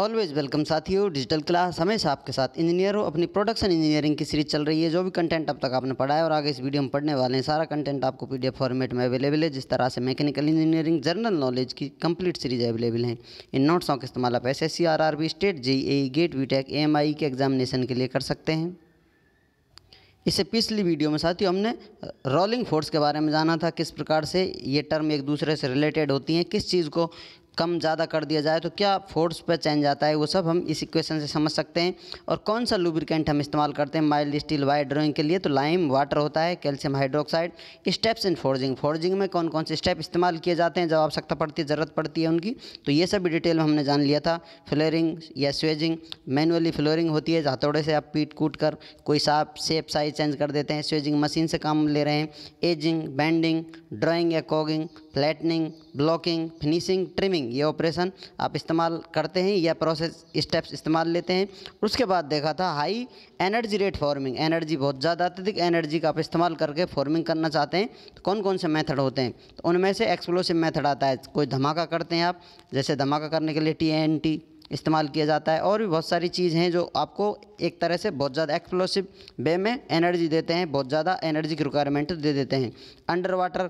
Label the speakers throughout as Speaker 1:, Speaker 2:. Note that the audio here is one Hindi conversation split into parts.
Speaker 1: ऑलवेज वेलकम साथियों डिजिटल क्लास हमेशा आपके साथ इंजीनियर हो अपनी प्रोडक्शन इंजीनियरिंग की सीरीज चल रही है जो भी कंटेंट अब तक आपने पढ़ा है और आगे इस वीडियो में पढ़ने वाले हैं सारा कंटेंट आपको पीडीएफ फॉर्मेट में अवेलेबल है जिस तरह से मैकेनिकल इंजीनियरिंग जनरल नॉलेज की कंप्लीट सीरीज अवेलेबल है इन नोट्सों का इस्तेमाल आप S S C R R B state A GATE B tech M I के एग्जामिनेशन के लिए कर सकते हैं इससे पिछली वीडियो में साथियों हमने रोलिंग uh, फोर्स के बारे में जाना था किस प्रकार से ये टर्म एक दूसरे से रिलेटेड होती हैं किस चीज़ को कम ज़्यादा कर दिया जाए तो क्या फोर्स पर चेंज आता है वो सब हम इस इक्वेशन से समझ सकते हैं और कौन सा लुब्रिकेंट हम इस्तेमाल करते हैं माइल्ड स्टील वायर ड्रॉइंग के लिए तो लाइम वाटर होता है calcium hydroxide steps in forging forging में कौन कौन से स्टेप इस्तेमाल किए जाते हैं जब आवश्यकता पड़ती है ज़रूरत पड़ती है उनकी तो ये सब डिटेल में हमने जान लिया था फ्लोरिंग या स्वेजिंग मैनुअली फ्लोरिंग होती है हथौड़े से आप पीट कूट कर कोई साफ सेप साइज चेंज कर देते हैं स्वेजिंग मशीन से काम ले रहे हैं एजिंग बैंडिंग ड्राइंग या cogging flattening blocking finishing trimming doing ये ऑपरेशन आप इस्तेमाल करते हैं या प्रोसेस स्टेप्स इस्तेमाल लेते हैं उसके बाद देखा था high energy rate forming energy बहुत ज़्यादा अत्यधिक एनर्जी का आप इस्तेमाल करके फॉर्मिंग करना चाहते हैं तो कौन कौन से मेथड होते हैं तो उनमें से एक्सप्लोसिव मेथड आता है कोई धमाका करते हैं आप जैसे धमाका करने के लिए टी इस्तेमाल किया जाता है और भी बहुत सारी चीज़ हैं जो आपको एक तरह से बहुत ज़्यादा एक्सप्लोसिव वे में एनर्जी देते हैं बहुत ज़्यादा एनर्जी की रिक्वायरमेंट दे देते हैं अंडर वाटर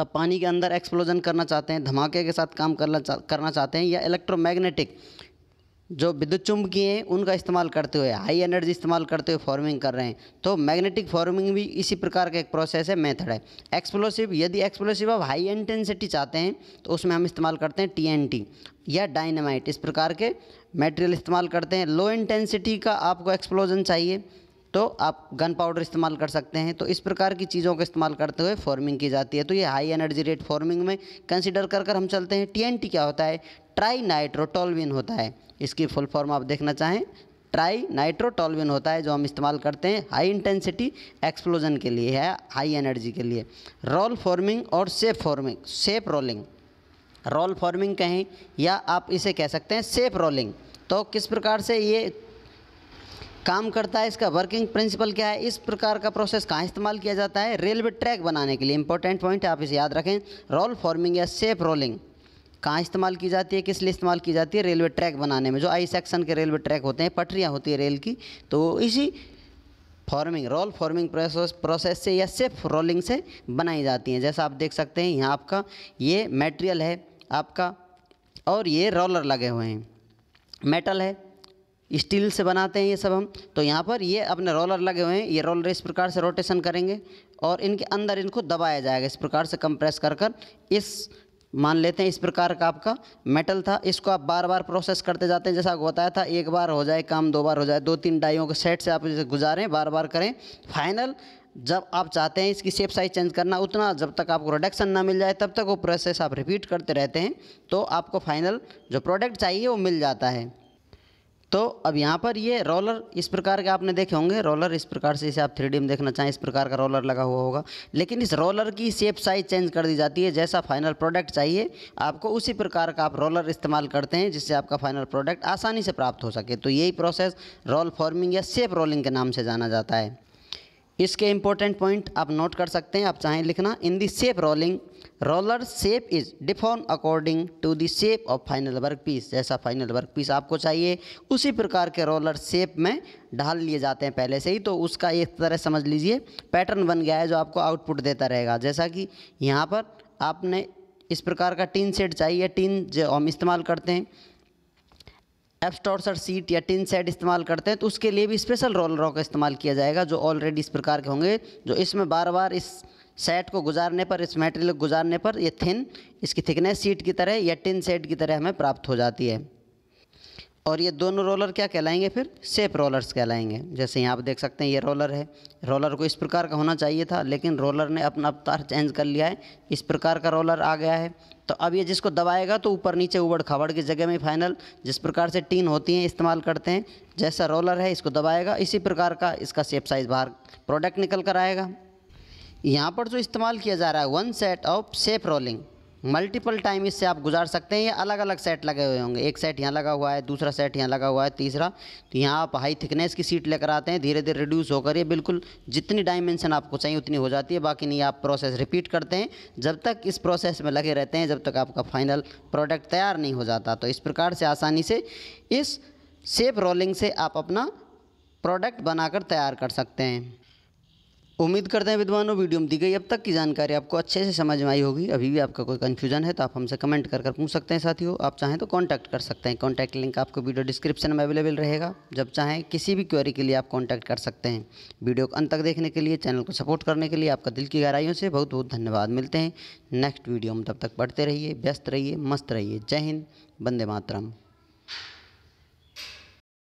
Speaker 1: अब पानी के अंदर एक्सप्लोजन करना चाहते हैं धमाके के साथ काम करना चा, करना चाहते हैं या इलेक्ट्रोमैग्नेटिक जो विद्युत चुंबकीय हैं उनका इस्तेमाल करते हुए हाई एनर्जी इस्तेमाल करते हुए फॉर्मिंग कर रहे हैं तो मैग्नेटिक फॉर्मिंग भी इसी प्रकार का एक प्रोसेस है मेथड है एक्सप्लोसिव यदि एक्सप्लोसिव आप हाई इंटेंसिटी चाहते हैं तो उसमें हम इस्तेमाल करते हैं टी या डायनामाइट इस प्रकार के मेटेरियल इस्तेमाल करते हैं लो इंटेंसिटी का आपको एक्सप्लोजन चाहिए तो आप गन पाउडर इस्तेमाल कर सकते हैं तो इस प्रकार की चीज़ों का इस्तेमाल करते हुए फॉर्मिंग की जाती है तो ये हाई एनर्जी रेट फॉर्मिंग में कंसिडर कर कर हम चलते हैं टी क्या होता है ट्राई नाइट्रोटोलविन होता है इसकी फुल फॉर्म आप देखना चाहें ट्राई नाइट्रोटोलविन होता है जो हम इस्तेमाल करते हैं हाई इंटेंसिटी एक्सप्लोजन के लिए है हाई एनर्जी के लिए रोल फॉर्मिंग और shape forming shape rolling roll forming कहें या आप इसे कह सकते हैं सेप रोलिंग तो किस प्रकार से ये काम करता है इसका वर्किंग प्रिंसिपल क्या है इस प्रकार का प्रोसेस कहाँ इस्तेमाल किया जाता है रेलवे ट्रैक बनाने के लिए इंपॉर्टेंट पॉइंट आप इसे याद रखें रोल फॉर्मिंग या सेफ रोलिंग कहाँ इस्तेमाल की जाती है किस लिए इस्तेमाल की जाती है रेलवे ट्रैक बनाने में जो आई सेक्शन के रेलवे ट्रैक होते हैं पटरियाँ होती है रेल की तो इसी forming roll forming process process से या सेफ रोलिंग से बनाई जाती हैं जैसा आप देख सकते हैं यहाँ आपका ये मेटेरियल है आपका और ये रोलर लगे हुए हैं मेटल है स्टील से बनाते हैं ये सब हम तो यहाँ पर ये अपने रोलर लगे हुए हैं ये रोलर इस प्रकार से रोटेशन करेंगे और इनके अंदर इनको दबाया जाएगा इस प्रकार से कंप्रेस कर कर इस मान लेते हैं इस प्रकार का आपका मेटल था इसको आप बार बार प्रोसेस करते जाते हैं जैसा आपको बताया था एक बार हो जाए काम दो बार हो जाए दो तीन डाइयों के सेट से आप इसे गुजारें बार बार करें फाइनल जब आप चाहते हैं इसकी सेप साइज चेंज करना उतना जब तक आपको रिडक्शन ना मिल जाए तब तक वो प्रोसेस आप रिपीट करते रहते हैं तो आपको फाइनल जो प्रोडक्ट चाहिए वो मिल जाता है तो अब यहाँ पर ये रोलर इस प्रकार के आपने देखे होंगे रोलर इस प्रकार से इसे आप थ्री में देखना चाहें इस प्रकार का रोलर लगा हुआ होगा लेकिन इस रोलर की शेप साइज चेंज कर दी जाती है जैसा फाइनल प्रोडक्ट चाहिए आपको उसी प्रकार का आप रोलर इस्तेमाल करते हैं जिससे आपका फाइनल प्रोडक्ट आसानी से प्राप्त हो सके तो यही प्रोसेस रोल फॉर्मिंग या सेप रोलिंग के नाम से जाना जाता है इसके इंपॉर्टेंट पॉइंट आप नोट कर सकते हैं आप चाहें लिखना in the shape rolling roller shape is deform according to the shape of final work piece जैसा फाइनल वर्क पीस आपको चाहिए उसी प्रकार के रोलर शेप में ढाल लिए जाते हैं पहले से ही तो उसका एक तरह समझ लीजिए पैटर्न बन गया है जो आपको आउटपुट देता रहेगा जैसा कि यहाँ पर आपने इस प्रकार का टीन सेट चाहिए टीन जो हम इस्तेमाल करते हैं एब्सटॉर्सर सीट या टिन सेट इस्तेमाल करते हैं तो उसके लिए भी स्पेशल रोलरों का इस्तेमाल किया जाएगा जो ऑलरेडी इस प्रकार के होंगे जो इसमें बार बार इस सेट को गुजारने पर इस मेटेरियल को गुजारने पर ये थिन इसकी थिकनेस सीट की तरह या टिन सेट की तरह हमें प्राप्त हो जाती है और ये दोनों रोलर क्या कहलाएंगे फिर सेप रोलर्स कहलाएंगे जैसे यहाँ आप देख सकते हैं ये रोलर है रोलर को इस प्रकार का होना चाहिए था लेकिन रोलर ने अपना अवतार चेंज कर लिया है इस प्रकार का रोलर आ गया है तो अब ये जिसको दबाएगा तो ऊपर नीचे उबड़ खाबड़ की जगह में फाइनल जिस प्रकार से टीन होती हैं इस्तेमाल करते हैं जैसा रोलर है इसको दबाएगा इसी प्रकार का इसका सेप साइज़ बाहर प्रोडक्ट निकल कर आएगा यहाँ पर जो इस्तेमाल किया जा रहा है one set of shape rolling multiple time इससे आप गुजार सकते हैं ये अलग अलग सेट लगे हुए होंगे एक सेट यहाँ लगा हुआ है दूसरा सेट यहाँ लगा हुआ है तीसरा तो यहाँ आप हाई थिकनेस की सीट लेकर आते हैं धीरे धीरे रिड्यूस होकर ये बिल्कुल जितनी डायमेंशन आपको चाहिए उतनी हो जाती है बाकी नहीं आप प्रोसेस रिपीट करते हैं जब तक इस प्रोसेस में लगे रहते हैं जब तक आपका फाइनल प्रोडक्ट तैयार नहीं हो जाता तो इस प्रकार से आसानी से इस सेफ रोलिंग से आप अपना प्रोडक्ट बनाकर तैयार कर सकते हैं उम्मीद करते हैं विद्वानों वीडियो में दी गई अब तक की जानकारी आपको अच्छे से समझ में आई होगी अभी भी आपका कोई कन्फ्यूजन है तो आप हमसे कमेंट कर कर पूछ सकते हैं साथियों आप चाहें तो कॉन्टैक्ट कर सकते हैं कॉन्टैक्ट लिंक आपको वीडियो डिस्क्रिप्शन में अवेलेबल रहेगा जब चाहें किसी भी क्वेरी के लिए आप कॉन्टैक्ट कर सकते हैं वीडियो को अंत तक देखने के लिए चैनल को सपोर्ट करने के लिए आपका दिल की गहराइयों से बहुत बहुत धन्यवाद मिलते हैं नेक्स्ट वीडियो में तब तक पढ़ते रहिए व्यस्त रहिए मस्त रहिए जय हिंद वंदे मातरम